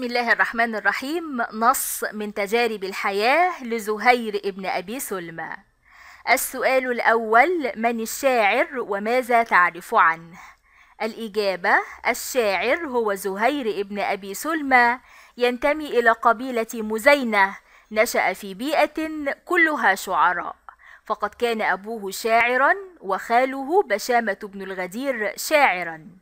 بسم الله الرحمن الرحيم نص من تجارب الحياة لزهير ابن أبي سلمى السؤال الأول من الشاعر وماذا تعرف عنه؟ الإجابة الشاعر هو زهير ابن أبي سلمى ينتمي إلى قبيلة مزينة نشأ في بيئة كلها شعراء فقد كان أبوه شاعرا وخاله بشامة بن الغدير شاعرا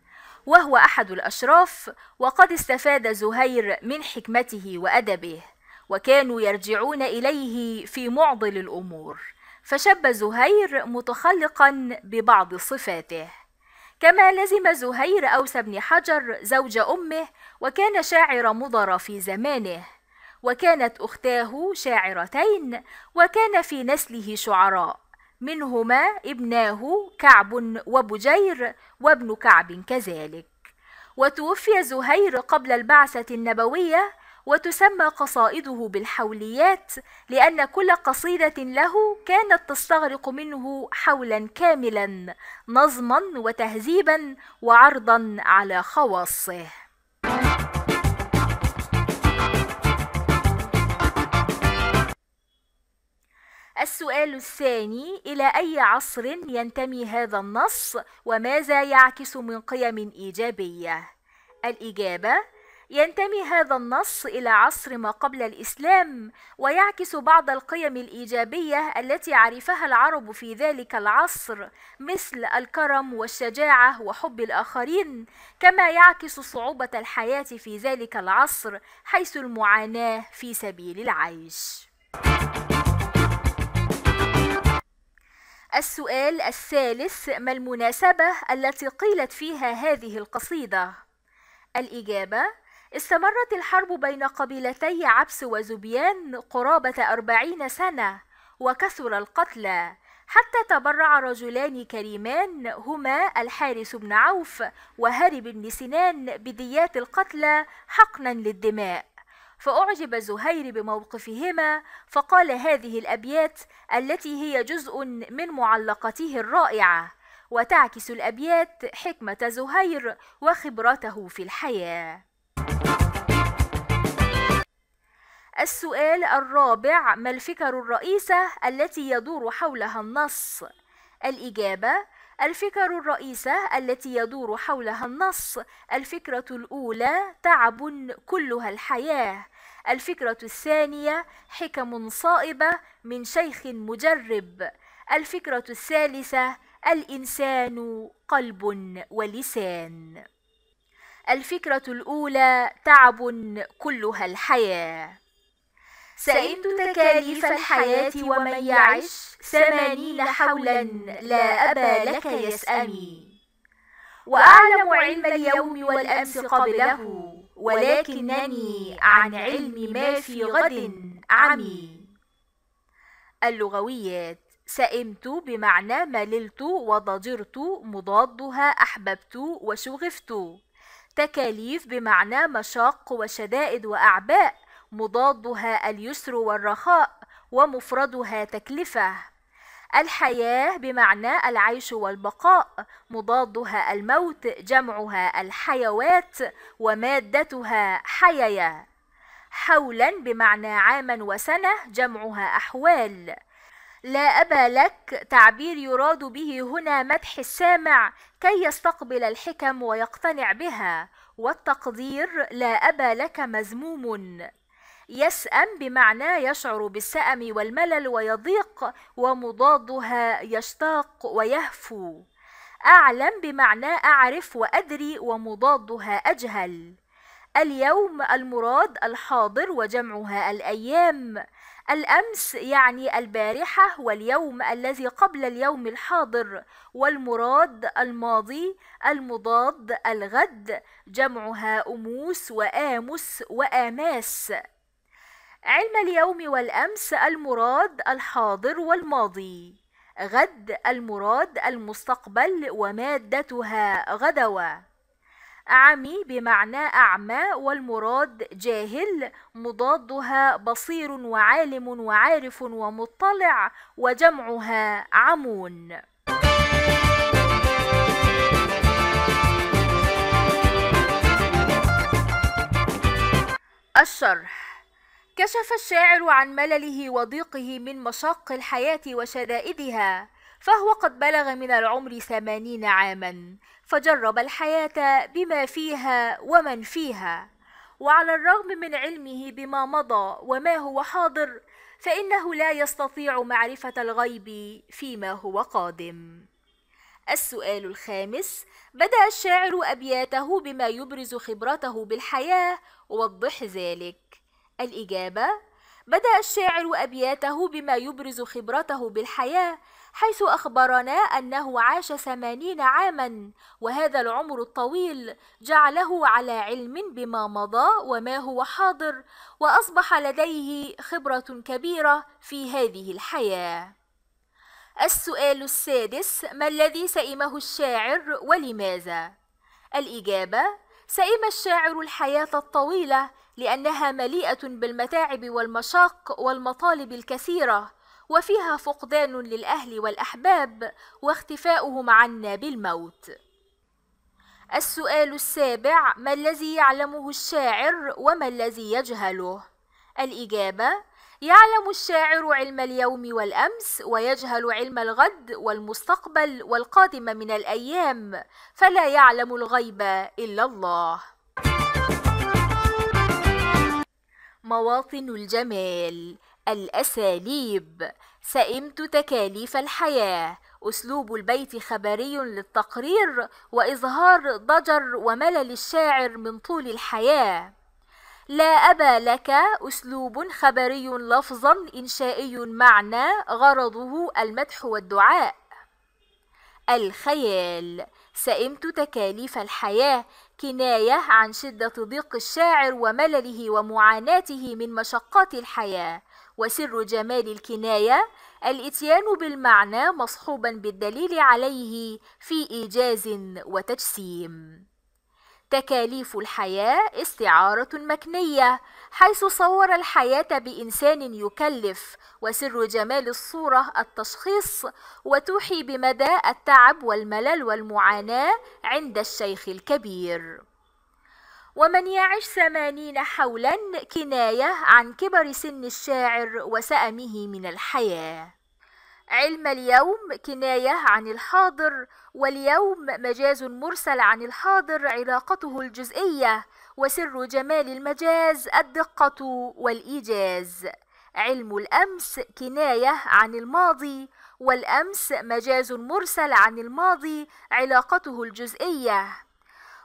وهو أحد الأشراف وقد استفاد زهير من حكمته وأدبه وكانوا يرجعون إليه في معضل الأمور فشب زهير متخلقا ببعض صفاته كما لزم زهير أوس بن حجر زوج أمه وكان شاعر مضر في زمانه وكانت أختاه شاعرتين وكان في نسله شعراء منهما ابناه كعب وبجير وابن كعب كذلك وتوفي زهير قبل البعثة النبوية وتسمى قصائده بالحوليات لأن كل قصيدة له كانت تستغرق منه حولا كاملا نظما وتهذيبا وعرضا على خواصه السؤال الثاني إلى أي عصر ينتمي هذا النص وماذا يعكس من قيم إيجابية؟ الإجابة ينتمي هذا النص إلى عصر ما قبل الإسلام ويعكس بعض القيم الإيجابية التي عرفها العرب في ذلك العصر مثل الكرم والشجاعة وحب الآخرين كما يعكس صعوبة الحياة في ذلك العصر حيث المعاناة في سبيل العيش. السؤال الثالث ما المناسبة التي قيلت فيها هذه القصيدة؟ الإجابة استمرت الحرب بين قبيلتي عبس وزبيان قرابة أربعين سنة وكثر القتلى حتى تبرع رجلان كريمان هما الحارس بن عوف وهرب بن سنان بديات القتلى حقنا للدماء فأعجب زهير بموقفهما فقال هذه الأبيات التي هي جزء من معلقته الرائعة وتعكس الأبيات حكمة زهير وخبرته في الحياة. السؤال الرابع ما الفكر الرئيسة التي يدور حولها النص؟ الإجابة الفكر الرئيسة التي يدور حولها النص الفكرة الأولى تعب كلها الحياة الفكرة الثانية حكم صائبة من شيخ مجرب الفكرة الثالثة الإنسان قلب ولسان الفكرة الأولى تعب كلها الحياة سئمت تكاليف الحياة ومن يعش ثمانين حولا لا أبا لك يسأمي وأعلم علم اليوم والأمس قبله ولكنني عن علم ما في غد عمي اللغويات سئمت بمعنى مللت وضجرت مضادها أحببت وشغفت تكاليف بمعنى مشاق وشدائد وأعباء مضادها اليسر والرخاء ومفردها تكلفه الحياه بمعنى العيش والبقاء مضادها الموت جمعها الحيوات ومادتها حيايا حولا بمعنى عاما وسنه جمعها احوال لا أبا لك تعبير يراد به هنا مدح السامع كي يستقبل الحكم ويقتنع بها والتقدير لا أبا لك مذموم يسأم بمعنى يشعر بالسأم والملل ويضيق ومضادها يشتاق ويهفو أعلم بمعنى أعرف وأدري ومضادها أجهل اليوم المراد الحاضر وجمعها الأيام الأمس يعني البارحة واليوم الذي قبل اليوم الحاضر والمراد الماضي المضاد الغد جمعها أموس وآمس وآماس علم اليوم والأمس المراد الحاضر والماضي غد المراد المستقبل ومادتها غدوة أعمي بمعنى أعمى والمراد جاهل مضادها بصير وعالم وعارف ومطلع وجمعها عمون الشرح كشف الشاعر عن ملله وضيقه من مشاق الحياة وشدائدها فهو قد بلغ من العمر ثمانين عاما فجرب الحياة بما فيها ومن فيها وعلى الرغم من علمه بما مضى وما هو حاضر فإنه لا يستطيع معرفة الغيب فيما هو قادم السؤال الخامس بدأ الشاعر أبياته بما يبرز خبرته بالحياة ووضح ذلك الإجابة بدأ الشاعر أبياته بما يبرز خبرته بالحياة حيث أخبرنا أنه عاش ثمانين عاما وهذا العمر الطويل جعله على علم بما مضى وما هو حاضر وأصبح لديه خبرة كبيرة في هذه الحياة السؤال السادس ما الذي سئمه الشاعر ولماذا؟ الإجابة سئم الشاعر الحياة الطويلة لأنها مليئة بالمتاعب والمشاق والمطالب الكثيرة وفيها فقدان للأهل والأحباب واختفاؤهم عنا بالموت. السؤال السابع: ما الذي يعلمه الشاعر وما الذي يجهله؟ الإجابة: يعلم الشاعر علم اليوم والأمس ويجهل علم الغد والمستقبل والقادم من الأيام، فلا يعلم الغيب إلا الله. مواطن الجمال الأساليب سئمت تكاليف الحياة أسلوب البيت خبري للتقرير وإظهار ضجر وملل الشاعر من طول الحياة لا أبا لك أسلوب خبري لفظا إنشائي معنى غرضه المدح والدعاء الخيال سئمت تكاليف الحياة كناية عن شدة ضيق الشاعر وملله ومعاناته من مشقات الحياة وسر جمال الكناية الاتيان بالمعنى مصحوبا بالدليل عليه في ايجاز وتجسيم تكاليف الحياة استعارة مكنية حيث صور الحياة بإنسان يكلف وسر جمال الصورة التشخيص وتوحي بمدى التعب والملل والمعاناة عند الشيخ الكبير ومن يعش ثمانين حولا كناية عن كبر سن الشاعر وسأمه من الحياة علم اليوم كناية عن الحاضر واليوم مجاز مرسل عن الحاضر علاقته الجزئية وسر جمال المجاز الدقة والإيجاز علم الأمس كناية عن الماضي والأمس مجاز مرسل عن الماضي علاقته الجزئية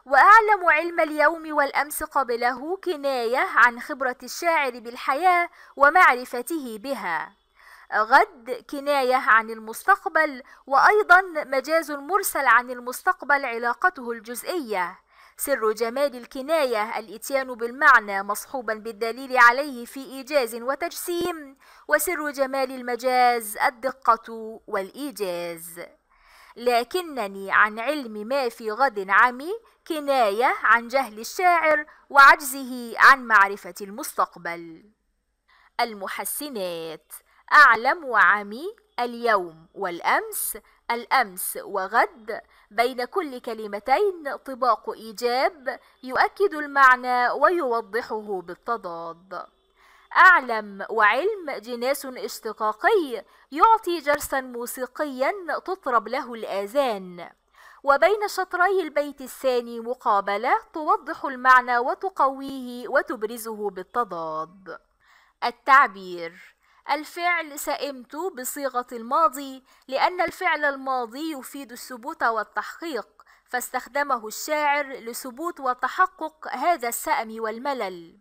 وأعلم علم اليوم والأمس قبله كناية عن خبرة الشاعر بالحياة ومعرفته بها غد كناية عن المستقبل وأيضا مجاز المرسل عن المستقبل علاقته الجزئية سر جمال الكناية الإتيان بالمعنى مصحوبا بالدليل عليه في إيجاز وتجسيم وسر جمال المجاز الدقة والإيجاز لكنني عن علم ما في غد عمي كناية عن جهل الشاعر وعجزه عن معرفة المستقبل المحسنات أعلم وعمي اليوم والأمس الأمس وغد بين كل كلمتين طباق إيجاب يؤكد المعنى ويوضحه بالتضاد أعلم وعلم جناس اشتقاقي يعطي جرسا موسيقيا تطرب له الآذان وبين شطري البيت الثاني مقابلة توضح المعنى وتقويه وتبرزه بالتضاد التعبير الفعل سئمت بصيغة الماضي لأن الفعل الماضي يفيد الثبوت والتحقيق فاستخدمه الشاعر لثبوت وتحقق هذا السأم والملل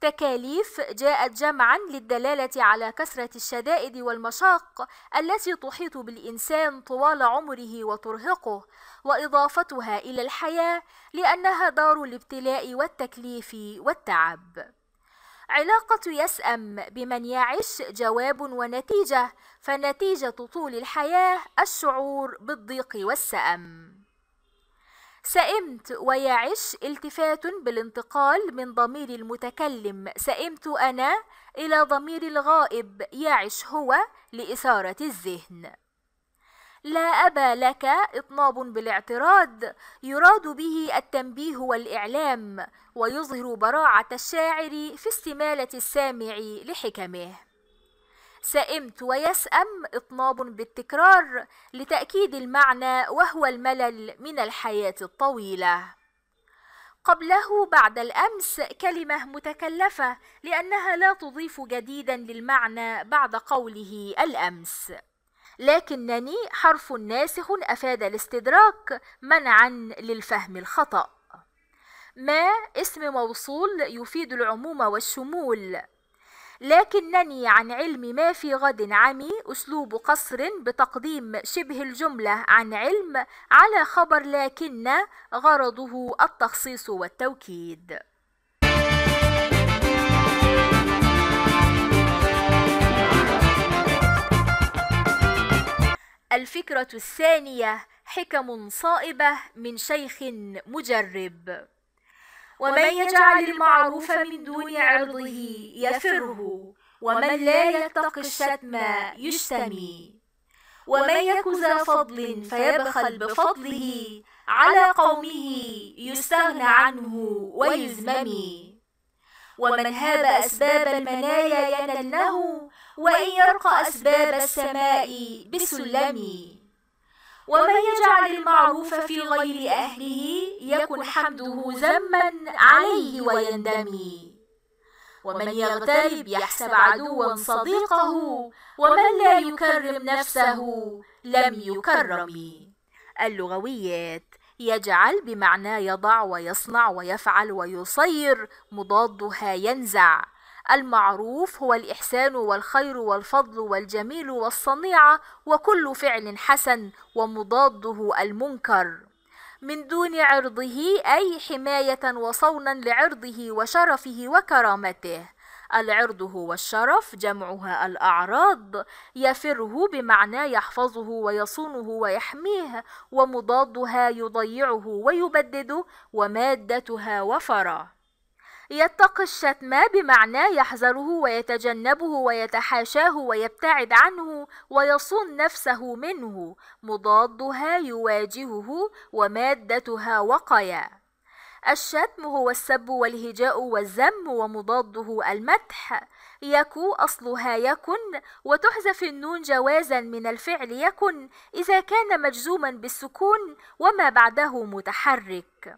تكاليف جاءت جمعا للدلالة على كثرة الشدائد والمشاق التي تحيط بالإنسان طوال عمره وترهقه وإضافتها إلى الحياة لأنها دار الابتلاء والتكليف والتعب علاقة يسأم بمن يعش جواب ونتيجة فنتيجة طول الحياة الشعور بالضيق والسأم سئمت ويعش التفات بالانتقال من ضمير المتكلم سئمت أنا إلى ضمير الغائب يعش هو لإثارة الذهن لا أبا لك إطناب بالاعتراض يراد به التنبيه والإعلام ويظهر براعة الشاعر في استمالة السامع لحكمه سئمت ويسأم إطناب بالتكرار لتأكيد المعنى وهو الملل من الحياة الطويلة قبله بعد الامس كلمه متكلفه لانها لا تضيف جديدا للمعنى بعد قوله الامس لكنني حرف ناسخ أفاد الاستدراك منعا للفهم الخطأ ما اسم موصول يفيد العموم والشمول لكنني عن علم ما في غد عمي أسلوب قصر بتقديم شبه الجملة عن علم على خبر لكن غرضه التخصيص والتوكيد الفكرة الثانية حكم صائبة من شيخ مجرب ومن يجعل المعروف من دون عرضه يفره ومن لا يتق الشتم يشتمي ومن يك ذا فضل فيبخل بفضله على قومه يستغنى عنه ويزمم ومن هاب أسباب المنايا له وإن يرقى أسباب السماء بسلمي ومن يجعل المعروف في غير أهله يكن حمده ذما عليه ويندمي ومن يغترب يحسب عدوا صديقه ومن لا يكرم نفسه لم يكرم اللغويات يجعل بمعنى يضع ويصنع ويفعل ويصير مضادها ينزع المعروف هو الإحسان والخير والفضل والجميل والصنيعة وكل فعل حسن ومضاده المنكر من دون عرضه أي حماية وصونا لعرضه وشرفه وكرامته العرض هو الشرف جمعها الأعراض يفره بمعنى يحفظه ويصونه ويحميه ومضادها يضيعه ويبدده ومادتها وفره يتقي الشتم بمعنى يحذره ويتجنبه ويتحاشاه ويبتعد عنه ويصون نفسه منه مضادها يواجهه ومادتها وقيا الشتم هو السب والهجاء والذم ومضاده المدح يكو أصلها يكن وتحذف النون جوازا من الفعل يكن إذا كان مجزوما بالسكون وما بعده متحرك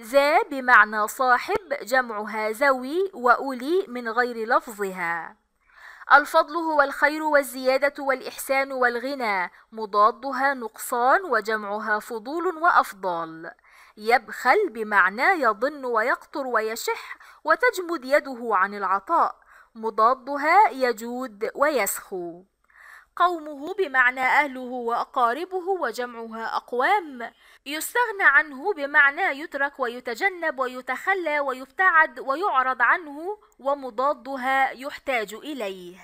ذا بمعنى صاحب جمعها ذوي وأولي من غير لفظها الفضل هو الخير والزيادة والإحسان والغنى مضادها نقصان وجمعها فضول وأفضال يبخل بمعنى يضن ويقطر ويشح وتجمد يده عن العطاء مضادها يجود ويسخو قومه بمعنى أهله وأقاربه وجمعها أقوام يستغنى عنه بمعنى يترك ويتجنب ويتخلى ويبتعد ويعرض عنه ومضادها يحتاج اليه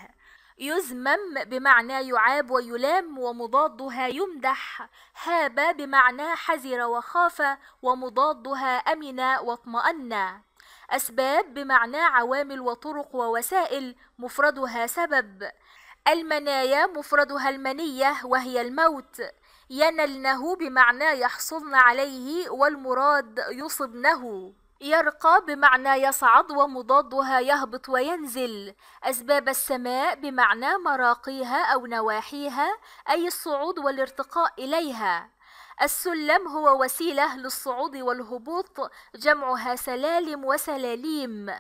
يذمم بمعنى يعاب ويلام ومضادها يمدح هاب بمعنى حذر وخاف ومضادها امن واطمان اسباب بمعنى عوامل وطرق ووسائل مفردها سبب المنايا مفردها المنيه وهي الموت ينلنه بمعنى يحصلن عليه والمراد يصبنه يرقى بمعنى يصعد ومضادها يهبط وينزل أسباب السماء بمعنى مراقيها أو نواحيها أي الصعود والارتقاء إليها السلم هو وسيلة للصعود والهبوط جمعها سلالم وسلاليم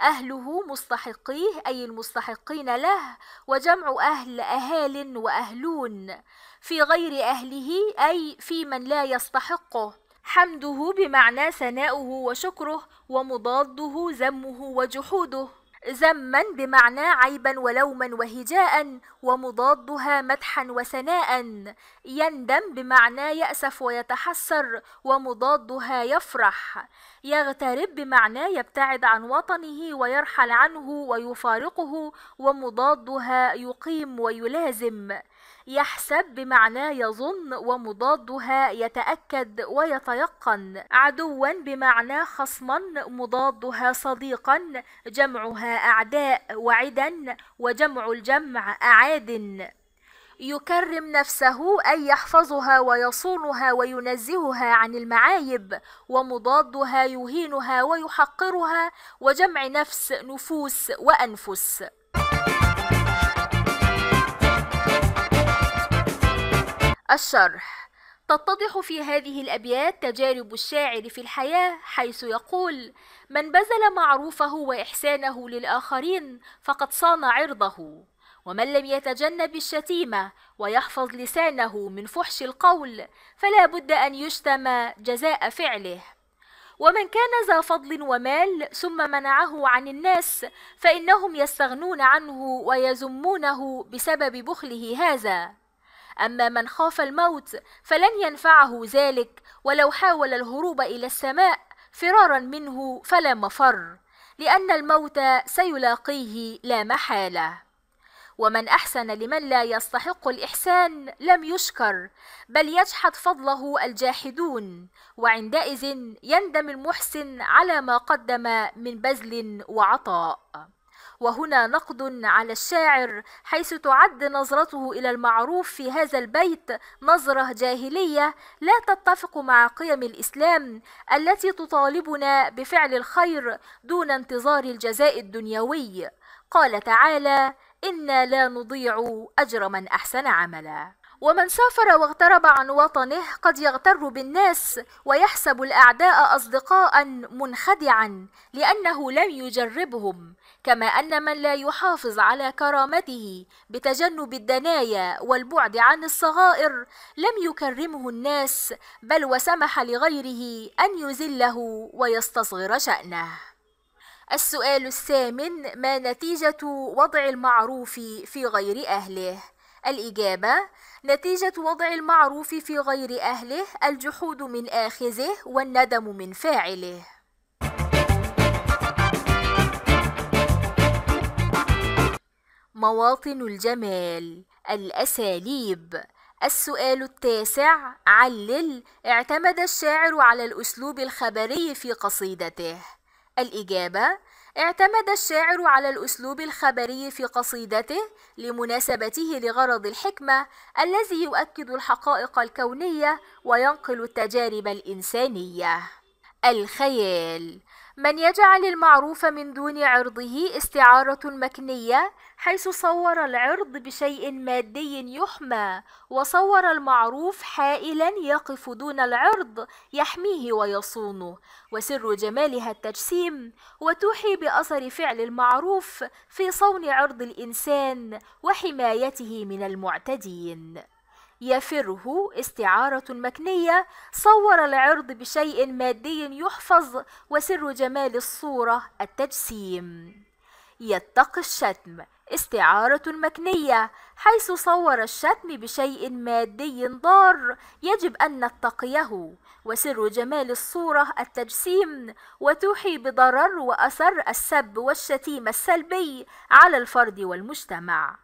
أهله مستحقيه أي المستحقين له وجمع أهل أهال وأهلون في غير أهله أي في من لا يستحقه حمده بمعنى ثناؤه وشكره ومضاده ذمه وجحوده ذما بمعنى عيبا ولوما وهجاء ومضادها مدحا وثناء يندم بمعنى يأسف ويتحسر ومضادها يفرح يغترب بمعنى يبتعد عن وطنه ويرحل عنه ويفارقه ومضادها يقيم ويلازم يحسب بمعنى يظن ومضادها يتأكد ويتيقن عدوا بمعنى خصما مضادها صديقا جمعها أعداء وعدا وجمع الجمع أعاد يكرم نفسه أي يحفظها ويصونها وينزهها عن المعايب ومضادها يهينها ويحقرها وجمع نفس نفوس وأنفس الشرح تتضح في هذه الأبيات تجارب الشاعر في الحياة حيث يقول من بذل معروفه وإحسانه للآخرين فقد صان عرضه ومن لم يتجنب الشتيمة ويحفظ لسانه من فحش القول فلا بد أن يشتم جزاء فعله ومن كان ذا فضل ومال ثم منعه عن الناس فإنهم يستغنون عنه ويذمونه بسبب بخله هذا أما من خاف الموت فلن ينفعه ذلك ولو حاول الهروب إلى السماء فرارا منه فلا مفر لأن الموت سيلاقيه لا محالة ومن أحسن لمن لا يستحق الإحسان لم يشكر بل يجحد فضله الجاحدون وعندئذ يندم المحسن على ما قدم من بذل وعطاء وهنا نقد على الشاعر حيث تعد نظرته إلى المعروف في هذا البيت نظرة جاهلية لا تتفق مع قيم الإسلام التي تطالبنا بفعل الخير دون انتظار الجزاء الدنيوي قال تعالى إنا لا نضيع أجر من أحسن عملا ومن سافر واغترب عن وطنه قد يغتر بالناس ويحسب الاعداء اصدقاء منخدعا لانه لم يجربهم كما ان من لا يحافظ على كرامته بتجنب الدنايا والبعد عن الصغائر لم يكرمه الناس بل وسمح لغيره ان يذله ويستصغر شانه السؤال الثامن ما نتيجه وضع المعروف في غير اهله الاجابه نتيجة وضع المعروف في غير أهله الجحود من آخذه والندم من فاعله مواطن الجمال الأساليب السؤال التاسع علل اعتمد الشاعر على الأسلوب الخبري في قصيدته الإجابة اعتمد الشاعر على الأسلوب الخبري في قصيدته لمناسبته لغرض الحكمة الذي يؤكد الحقائق الكونية وينقل التجارب الإنسانية الخيال من يجعل المعروف من دون عرضه استعارة مكنية حيث صور العرض بشيء مادي يحمى وصور المعروف حائلا يقف دون العرض يحميه ويصونه وسر جمالها التجسيم وتوحي بأثر فعل المعروف في صون عرض الإنسان وحمايته من المعتدين يفره استعارة مكنية صور العرض بشيء مادي يحفظ وسر جمال الصورة التجسيم يتقي الشتم استعارة مكنية حيث صور الشتم بشيء مادي ضار يجب أن نتقيه وسر جمال الصورة التجسيم وتوحي بضرر وأثر السب والشتيمة السلبي على الفرد والمجتمع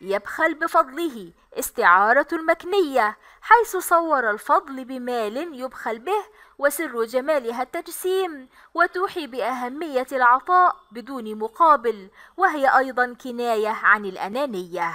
يبخل بفضله استعارة المكنية حيث صور الفضل بمال يبخل به وسر جمالها التجسيم وتوحي بأهمية العطاء بدون مقابل وهي أيضا كناية عن الأنانية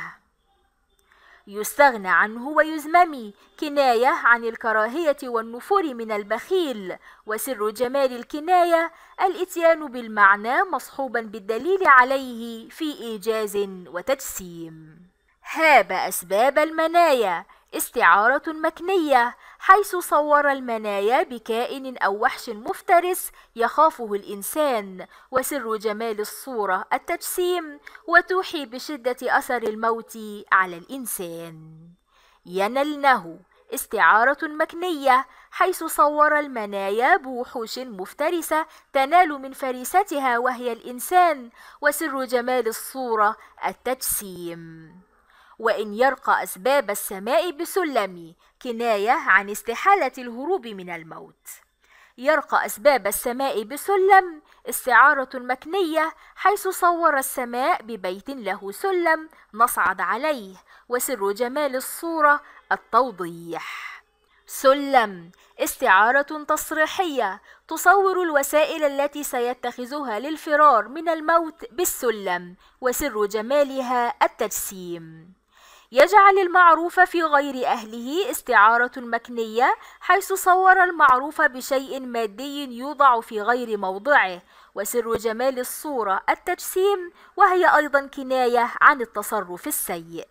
يستغنى عنه ويزمم كناية عن الكراهية والنفور من البخيل وسر جمال الكناية الإتيان بالمعنى مصحوبا بالدليل عليه في إيجاز وتجسيم هاب أسباب المنايا استعارة مكنية حيث صور المنايا بكائن أو وحش مفترس يخافه الإنسان وسر جمال الصورة التجسيم وتوحي بشدة أثر الموت على الإنسان ينلنه استعارة مكنية حيث صور المنايا بوحوش مفترسة تنال من فريستها وهي الإنسان وسر جمال الصورة التجسيم وإن يرقى أسباب السماء بسلمي كناية عن استحالة الهروب من الموت يرقى أسباب السماء بسلم استعارة مكنية حيث صور السماء ببيت له سلم نصعد عليه وسر جمال الصورة التوضيح سلم استعارة تصريحية تصور الوسائل التي سيتخذها للفرار من الموت بالسلم وسر جمالها التجسيم يجعل المعروف في غير أهله استعارة مكنية حيث صور المعروف بشيء مادي يوضع في غير موضعه وسر جمال الصورة التجسيم وهي أيضا كناية عن التصرف السيء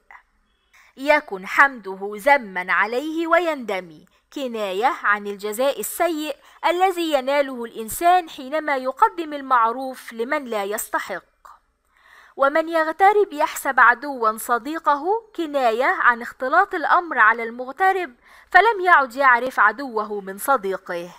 يكن حمده ذما عليه ويندمي كناية عن الجزاء السيء الذي يناله الإنسان حينما يقدم المعروف لمن لا يستحق ومن يغترب يحسب عدوا صديقه كناية عن اختلاط الأمر على المغترب فلم يعد يعرف عدوه من صديقه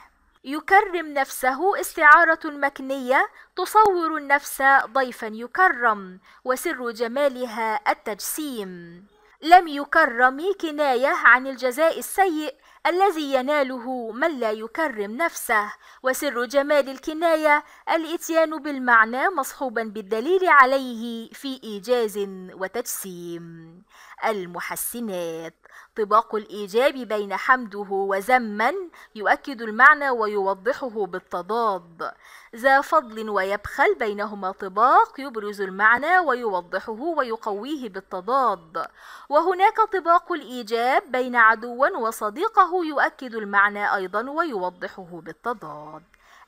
يكرم نفسه استعارة مكنية تصور النفس ضيفا يكرم وسر جمالها التجسيم لم يكرم كناية عن الجزاء السيء الذي يناله من لا يكرم نفسه وسر جمال الكنايه الاتيان بالمعنى مصحوبا بالدليل عليه في ايجاز وتجسيم المحسنات طباق الإيجاب بين حمده وزما يؤكد المعنى ويوضحه بالتضاد ذا فضل ويبخل بينهما طباق يبرز المعنى ويوضحه ويقويه بالتضاد وهناك طباق الإيجاب بين عدو وصديقه يؤكد المعنى أيضا ويوضحه بالتضاد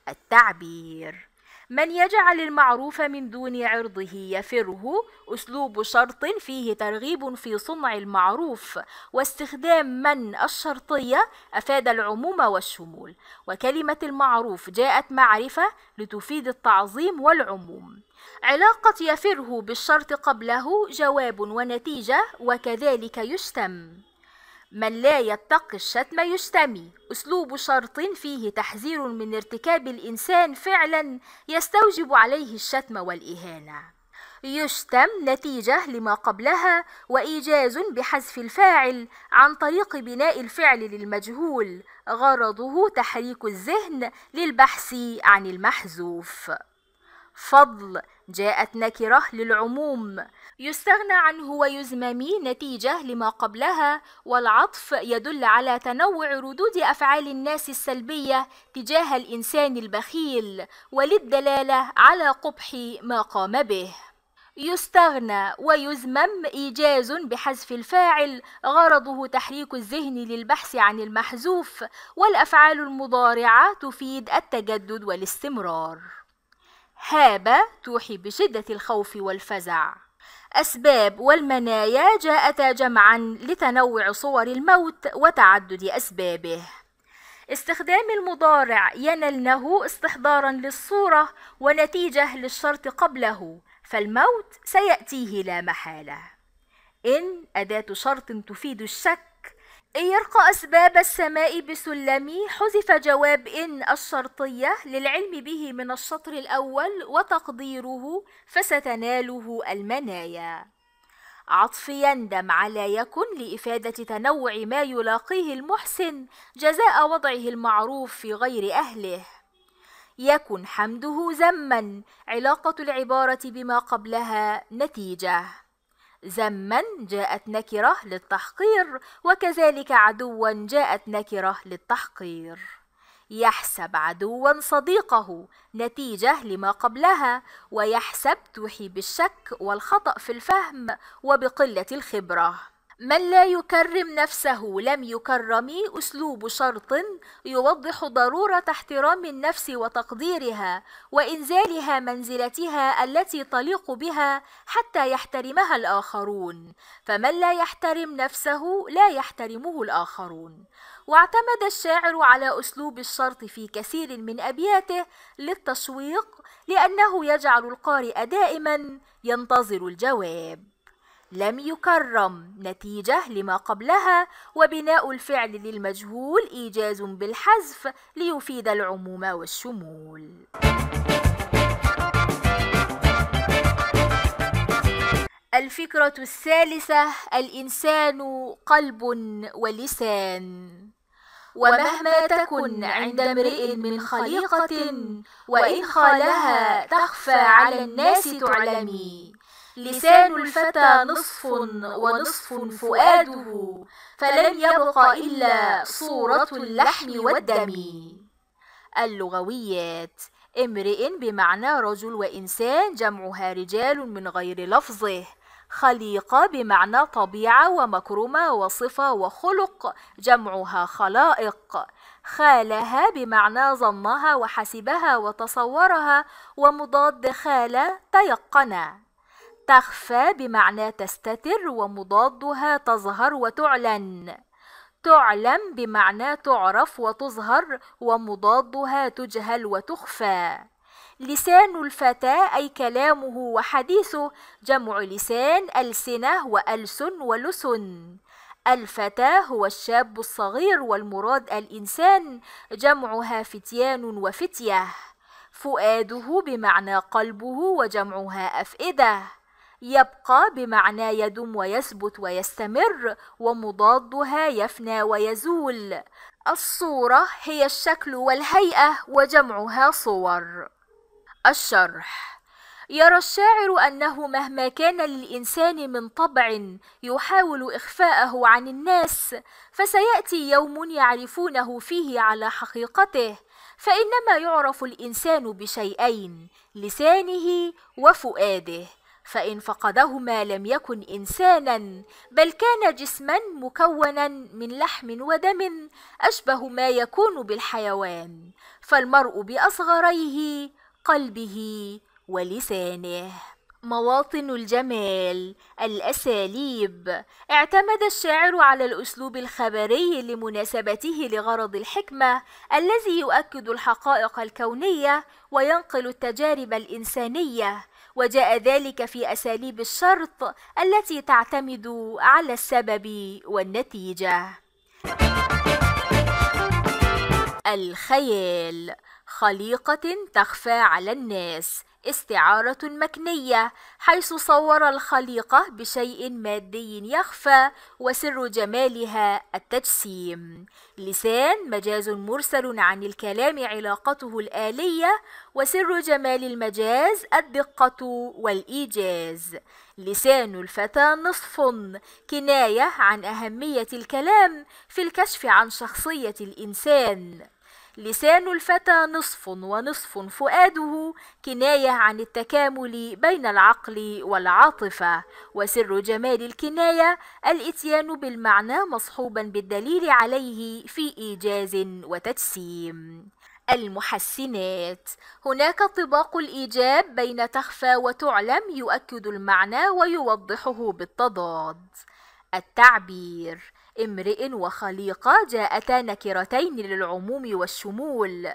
التعبير من يجعل المعروف من دون عرضه يفره أسلوب شرط فيه ترغيب في صنع المعروف واستخدام من الشرطية أفاد العموم والشمول وكلمة المعروف جاءت معرفة لتفيد التعظيم والعموم علاقة يفره بالشرط قبله جواب ونتيجة وكذلك يشتم من لا يتقي الشتم يشتمي اسلوب شرط فيه تحذير من ارتكاب الانسان فعلا يستوجب عليه الشتم والاهانه يشتم نتيجه لما قبلها وايجاز بحذف الفاعل عن طريق بناء الفعل للمجهول غرضه تحريك الذهن للبحث عن المحذوف فضل جاءت نكره للعموم يستغنى عنه ويزممي نتيجة لما قبلها والعطف يدل على تنوع ردود أفعال الناس السلبية تجاه الإنسان البخيل وللدلالة على قبح ما قام به يستغنى ويزمم إيجاز بحذف الفاعل غرضه تحريك الذهن للبحث عن المحذوف والأفعال المضارعة تفيد التجدد والاستمرار هاب توحي بشدة الخوف والفزع الأسباب والمنايا جاءتا جمعا لتنوع صور الموت وتعدد أسبابه استخدام المضارع ينلنه استحضارا للصورة ونتيجة للشرط قبله فالموت سيأتيه لا محالة إن أداة شرط تفيد الشك إن يرقى أسباب السماء بسلمي حذف جواب إن الشرطية للعلم به من الشطر الأول وتقديره فستناله المنايا عطف يندم على يكن لإفادة تنوع ما يلاقيه المحسن جزاء وضعه المعروف في غير أهله يكن حمده زما علاقة العبارة بما قبلها نتيجة زما جاءت نكرة للتحقير وكذلك عدوا جاءت نكرة للتحقير يحسب عدوا صديقه نتيجة لما قبلها ويحسب توحي بالشك والخطأ في الفهم وبقلة الخبرة من لا يكرم نفسه لم يكرم اسلوب شرط يوضح ضروره احترام النفس وتقديرها وانزالها منزلتها التي تليق بها حتى يحترمها الاخرون فمن لا يحترم نفسه لا يحترمه الاخرون واعتمد الشاعر على اسلوب الشرط في كثير من ابياته للتشويق لانه يجعل القارئ دائما ينتظر الجواب لم يكرم نتيجة لما قبلها وبناء الفعل للمجهول إيجاز بالحذف ليفيد العموم والشمول الفكرة الثالثة الإنسان قلب ولسان ومهما تكن عند امرئ من خليقة وإن خالها تخفى على الناس تعلمي لسان الفتى نصف ونصف فؤاده فلن يبقى إلا صورة اللحم والدم اللغويات امرئ بمعنى رجل وإنسان جمعها رجال من غير لفظه خليقة بمعنى طبيعة ومكرمة وصفة وخلق جمعها خلائق خالها بمعنى ظنها وحسبها وتصورها ومضاد خال تيقنا تخفى بمعنى تستتر ومضادها تظهر وتعلن تعلم بمعنى تعرف وتظهر ومضادها تجهل وتخفى لسان الفتى أي كلامه وحديثه جمع لسان ألسنة وألسن ولسن الفتى هو الشاب الصغير والمراد الإنسان جمعها فتيان وفتية فؤاده بمعنى قلبه وجمعها أفئده يبقى بمعنى يدم ويثبت ويستمر ومضادها يفنى ويزول الصورة هي الشكل والهيئة وجمعها صور الشرح يرى الشاعر أنه مهما كان للإنسان من طبع يحاول إخفاءه عن الناس فسيأتي يوم يعرفونه فيه على حقيقته فإنما يعرف الإنسان بشيئين لسانه وفؤاده فان فقدهما لم يكن انسانا بل كان جسما مكونا من لحم ودم اشبه ما يكون بالحيوان فالمرء باصغريه قلبه ولسانه مواطن الجمال الاساليب اعتمد الشاعر على الاسلوب الخبري لمناسبته لغرض الحكمه الذي يؤكد الحقائق الكونيه وينقل التجارب الانسانيه وجاء ذلك في أساليب الشرط التي تعتمد على السبب والنتيجة الخيال خليقة تخفى على الناس استعارة مكنية حيث صور الخليقة بشيء مادي يخفى وسر جمالها التجسيم لسان مجاز مرسل عن الكلام علاقته الآلية وسر جمال المجاز الدقة والإيجاز لسان الفتى نصف كناية عن أهمية الكلام في الكشف عن شخصية الإنسان لسان الفتى نصف ونصف فؤاده كناية عن التكامل بين العقل والعاطفة وسر جمال الكناية الإتيان بالمعنى مصحوبا بالدليل عليه في إيجاز وتجسيم المحسنات هناك طباق الإيجاب بين تخفى وتعلم يؤكد المعنى ويوضحه بالتضاد التعبير امرئ وخليقة جاءتا نكرتين للعموم والشمول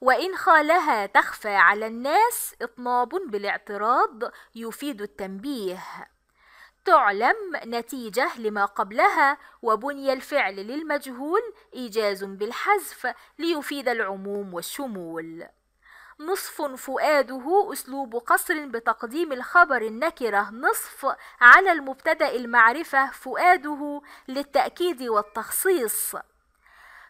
وإن خالها تخفى على الناس إطناب بالاعتراض يفيد التنبيه تعلم نتيجة لما قبلها وبني الفعل للمجهول إيجاز بالحذف ليفيد العموم والشمول نصف فؤاده أسلوب قصر بتقديم الخبر النكرة نصف على المبتدأ المعرفة فؤاده للتأكيد والتخصيص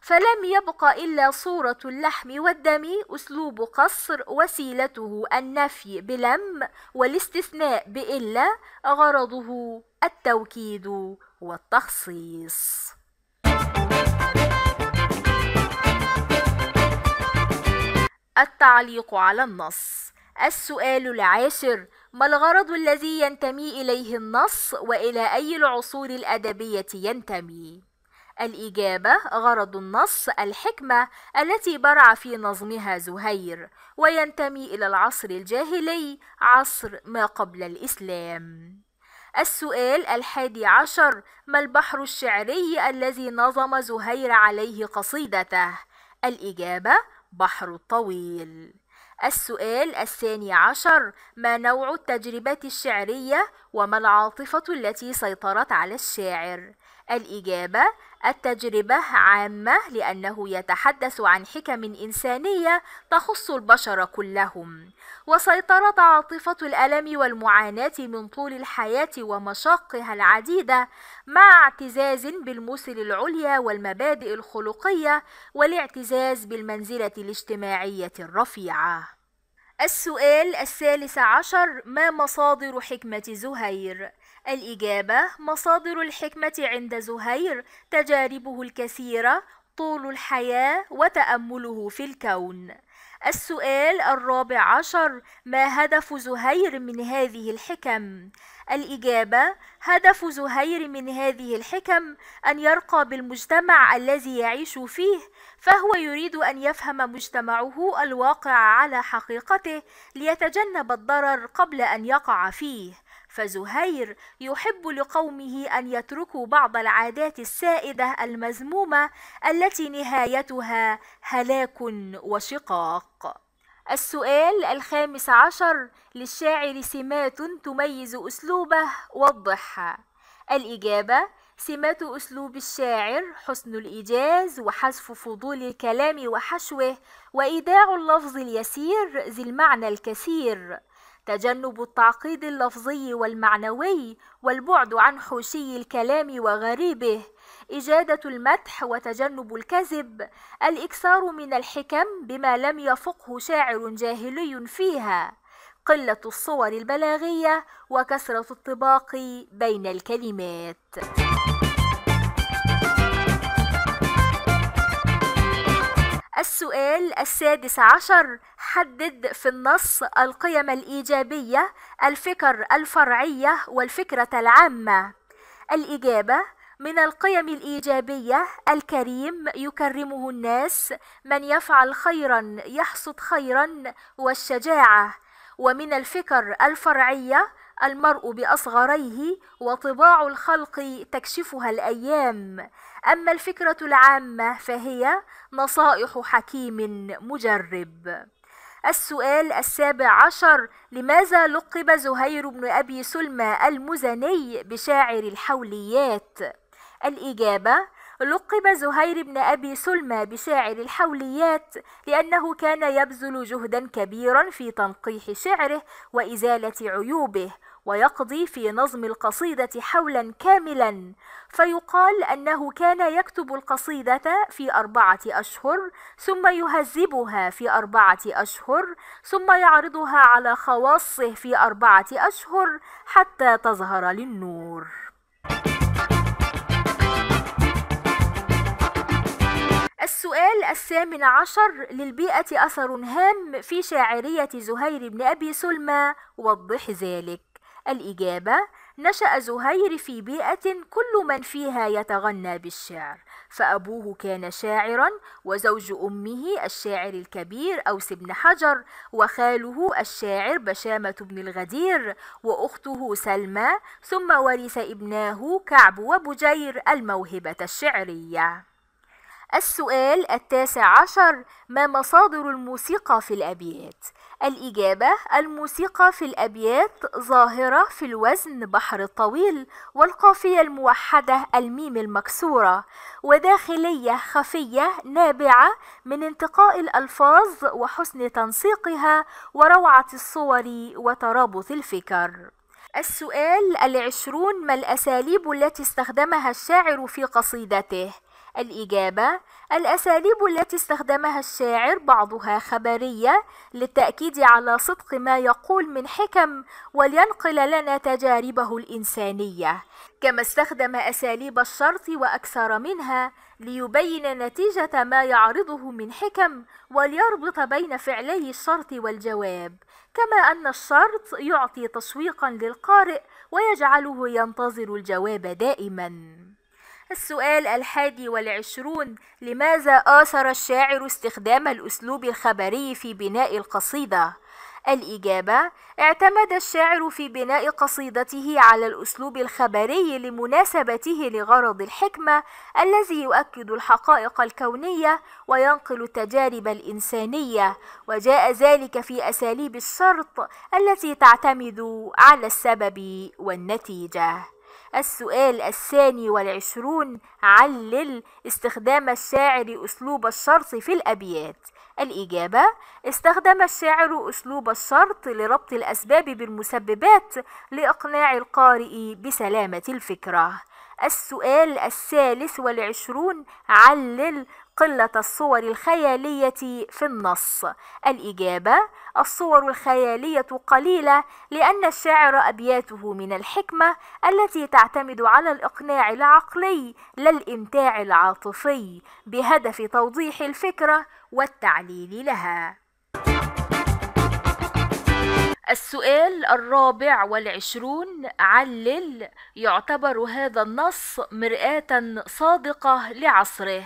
فلم يبق إلا صورة اللحم والدم أسلوب قصر وسيلته النفي بلم والاستثناء بإلا غرضه التوكيد والتخصيص التعليق على النص السؤال العاشر ما الغرض الذي ينتمي إليه النص وإلى أي العصور الأدبية ينتمي؟ الإجابة غرض النص الحكمة التي برع في نظمها زهير وينتمي إلى العصر الجاهلي عصر ما قبل الإسلام السؤال الحادي عشر ما البحر الشعري الذي نظم زهير عليه قصيدته؟ الإجابة بحر طويل السؤال الثاني عشر ما نوع التجربة الشعرية وما العاطفة التي سيطرت على الشاعر الإجابة التجربة عامة لأنه يتحدث عن حكم إنسانية تخص البشر كلهم، وسيطرة عاطفة الألم والمعاناة من طول الحياة ومشاقها العديدة مع اعتزاز بالمثل العليا والمبادئ الخلقية والاعتزاز بالمنزلة الاجتماعية الرفيعة. السؤال الثالث عشر ما مصادر حكمة زهير؟ الإجابة مصادر الحكمة عند زهير تجاربه الكثيرة طول الحياة وتأمله في الكون السؤال الرابع عشر ما هدف زهير من هذه الحكم؟ الإجابة هدف زهير من هذه الحكم أن يرقى بالمجتمع الذي يعيش فيه فهو يريد أن يفهم مجتمعه الواقع على حقيقته ليتجنب الضرر قبل أن يقع فيه فزهير يحب لقومه أن يتركوا بعض العادات السائدة المذمومة التي نهايتها هلاك وشقاق. السؤال الخامس عشر للشاعر سمات تميز أسلوبه وضحها. الإجابة سمات أسلوب الشاعر حسن الإيجاز وحذف فضول الكلام وحشوه وإيداع اللفظ اليسير ذي المعنى الكثير تجنب التعقيد اللفظي والمعنوي والبعد عن حوشي الكلام وغريبه إجادة المدح وتجنب الكذب الإكثار من الحكم بما لم يفقه شاعر جاهلي فيها قلة الصور البلاغية وكثرة الطباق بين الكلمات السؤال السادس عشر حدد في النص القيم الإيجابية الفكر الفرعية والفكرة العامة الإجابة من القيم الإيجابية الكريم يكرمه الناس من يفعل خيرا يحصد خيرا والشجاعة ومن الفكر الفرعية المرء بأصغريه وطباع الخلق تكشفها الأيام أما الفكرة العامة فهي نصائح حكيم مجرب السؤال السابع عشر لماذا لقب زهير بن أبي سلمى المزني بشاعر الحوليات؟ الإجابة لقب زهير بن أبي سلمى بشاعر الحوليات لأنه كان يبذل جهدا كبيرا في تنقيح شعره وإزالة عيوبه ويقضي في نظم القصيدة حولا كاملا فيقال أنه كان يكتب القصيدة في أربعة أشهر ثم يهذبها في أربعة أشهر ثم يعرضها على خواصه في أربعة أشهر حتى تظهر للنور السؤال الثامن عشر للبيئة أثر هام في شاعرية زهير بن أبي سلمى وضح ذلك الإجابة نشأ زهير في بيئة كل من فيها يتغنى بالشعر فأبوه كان شاعرا وزوج أمه الشاعر الكبير أوس بن حجر وخاله الشاعر بشامة بن الغدير وأخته سلمى ثم ورث ابناه كعب وبجير الموهبة الشعرية السؤال التاسع عشر ما مصادر الموسيقى في الأبيات؟ الإجابة الموسيقى في الأبيات ظاهرة في الوزن بحر الطويل والقافية الموحدة الميم المكسورة وداخلية خفية نابعة من انتقاء الألفاظ وحسن تنسيقها وروعة الصور وترابط الفكر السؤال العشرون ما الأساليب التي استخدمها الشاعر في قصيدته؟ الإجابة الأساليب التي استخدمها الشاعر بعضها خبرية للتأكيد على صدق ما يقول من حكم ولينقل لنا تجاربه الإنسانية كما استخدم أساليب الشرط وأكثر منها ليبين نتيجة ما يعرضه من حكم وليربط بين فعلي الشرط والجواب كما أن الشرط يعطي تشويقا للقارئ ويجعله ينتظر الجواب دائما السؤال الحادي والعشرون لماذا آثر الشاعر استخدام الأسلوب الخبري في بناء القصيدة؟ الإجابة: اعتمد الشاعر في بناء قصيدته على الأسلوب الخبري لمناسبته لغرض الحكمة الذي يؤكد الحقائق الكونية وينقل التجارب الإنسانية، وجاء ذلك في أساليب الشرط التي تعتمد على السبب والنتيجة. السؤال الثاني والعشرون علل استخدام الشاعر أسلوب الشرط في الأبيات الإجابة استخدم الشاعر أسلوب الشرط لربط الأسباب بالمسببات لإقناع القارئ بسلامة الفكرة السؤال الثالث والعشرون علل قلة الصور الخيالية في النص الإجابة الصور الخيالية قليلة لأن الشاعر أبياته من الحكمة التي تعتمد على الإقناع العقلي لا الإمتاع العاطفي بهدف توضيح الفكرة والتعليل لها السؤال الرابع والعشرون علل يعتبر هذا النص مرآة صادقة لعصره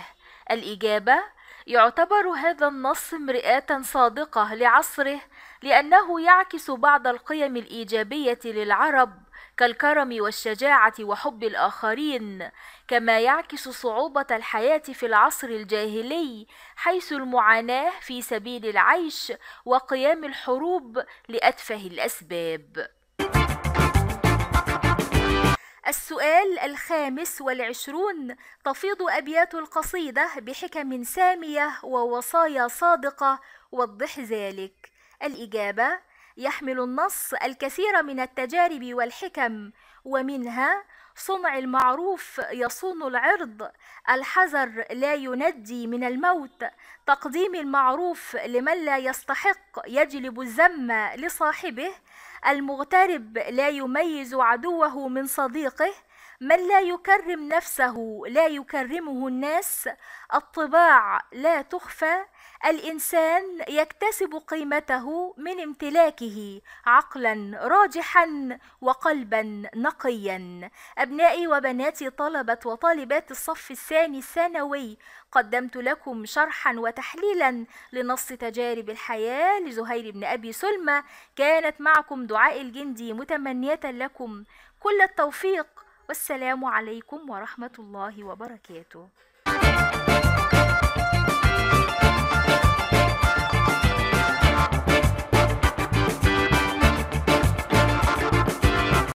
الإجابة يعتبر هذا النص امرئة صادقة لعصره لأنه يعكس بعض القيم الإيجابية للعرب كالكرم والشجاعة وحب الآخرين، كما يعكس صعوبة الحياة في العصر الجاهلي، حيث المعاناة في سبيل العيش وقيام الحروب لأتفه الأسباب. السؤال الخامس والعشرون تفيض أبيات القصيدة بحكم سامية ووصايا صادقة وضح ذلك الإجابة يحمل النص الكثير من التجارب والحكم ومنها صنع المعروف يصون العرض الحذر لا يندي من الموت تقديم المعروف لمن لا يستحق يجلب الذم لصاحبه المغترب لا يميز عدوه من صديقه من لا يكرم نفسه لا يكرمه الناس الطباع لا تخفى الانسان يكتسب قيمته من امتلاكه عقلا راجحا وقلبا نقيا ابنائي وبناتي طلبه وطالبات الصف الثاني الثانوي قدمت لكم شرحا وتحليلا لنص تجارب الحياه لزهير بن ابي سلمى كانت معكم دعاء الجندي متمنيه لكم كل التوفيق والسلام عليكم ورحمه الله وبركاته